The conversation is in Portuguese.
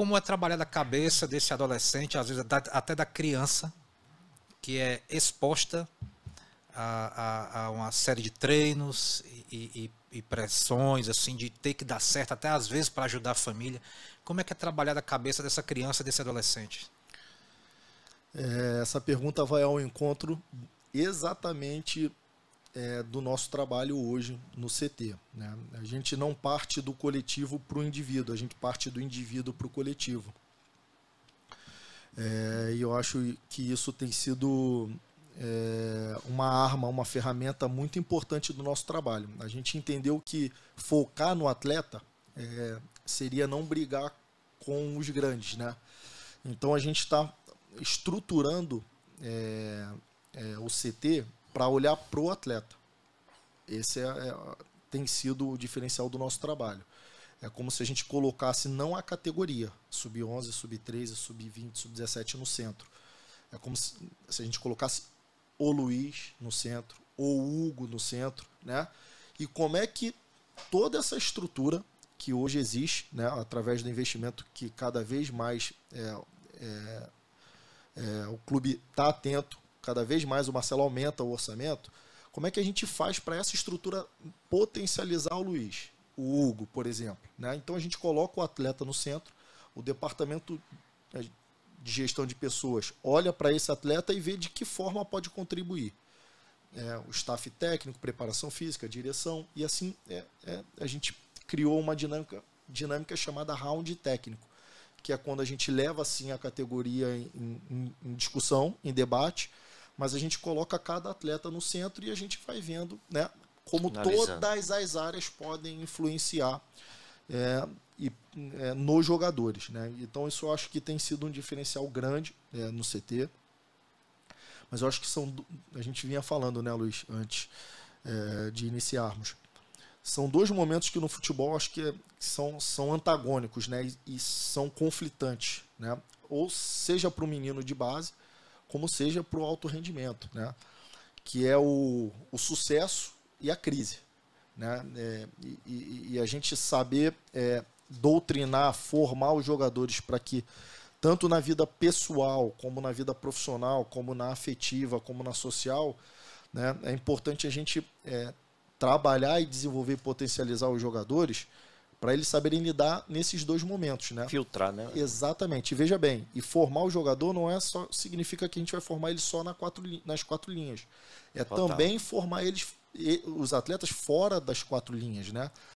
como é trabalhada a cabeça desse adolescente, às vezes até da criança, que é exposta a, a, a uma série de treinos e, e, e, pressões, assim, de ter que dar certo, até às vezes para ajudar a família. Como é que é trabalhada a cabeça dessa criança, desse adolescente? É, essa pergunta vai ao encontro exatamente é, do nosso trabalho hoje no CT. Né? A gente não parte do coletivo para o indivíduo, a gente parte do indivíduo para o coletivo. É, e eu acho que isso tem sido é, uma arma, uma ferramenta muito importante do nosso trabalho. A gente entendeu que focar no atleta é, seria não brigar com os grandes. Né? Então a gente está estruturando é, o CT para olhar para o atleta. Esse é, é, tem sido o diferencial do nosso trabalho. É como se a gente colocasse não a categoria, sub-11, sub-13, sub-20, sub-17 no centro. É como se, se a gente colocasse o Luiz no centro, o Hugo no centro, né? E como é que toda essa estrutura que hoje existe, né, através do investimento que cada vez mais é, é, é, o clube está atento cada vez mais o Marcelo aumenta o orçamento. Como é que a gente faz para essa estrutura potencializar o Luiz, o Hugo, por exemplo? Né? Então a gente coloca o atleta no centro, o departamento né, de gestão de pessoas olha para esse atleta e vê de que forma pode contribuir. É, o staff técnico, preparação física, direção, e assim é, é, a gente criou uma dinâmica, dinâmica chamada round técnico, que é quando a gente leva assim a categoria em, em, em discussão, em debate, mas a gente coloca cada atleta no centro e a gente vai vendo né, como Analisando. todas as áreas podem influenciar é, e, é, nos jogadores. Né? Então, isso eu acho que tem sido um diferencial grande é, no CT. Mas eu acho que são. A gente vinha falando, né, Luiz, antes é, de iniciarmos. São dois momentos que no futebol acho é, que são, são antagônicos né, e, e são conflitantes. Né? Ou seja para o menino de base, como seja para o alto rendimento, né? que é o, o sucesso e a crise. Né? É, e, e, a gente saber é, doutrinar, formar os jogadores para que, tanto na vida pessoal, como na vida profissional, como na afetiva, como na social, né? é importante a gente é, trabalhar e desenvolver e potencializar os jogadores para eles saberem lidar nesses dois momentos, né? Filtrar, né? Exatamente. E veja bem, e formar o jogador não é só significa que a gente vai formar ele só na quatro, nas quatro linhas. É Total. também formar eles os atletas fora das quatro linhas, né?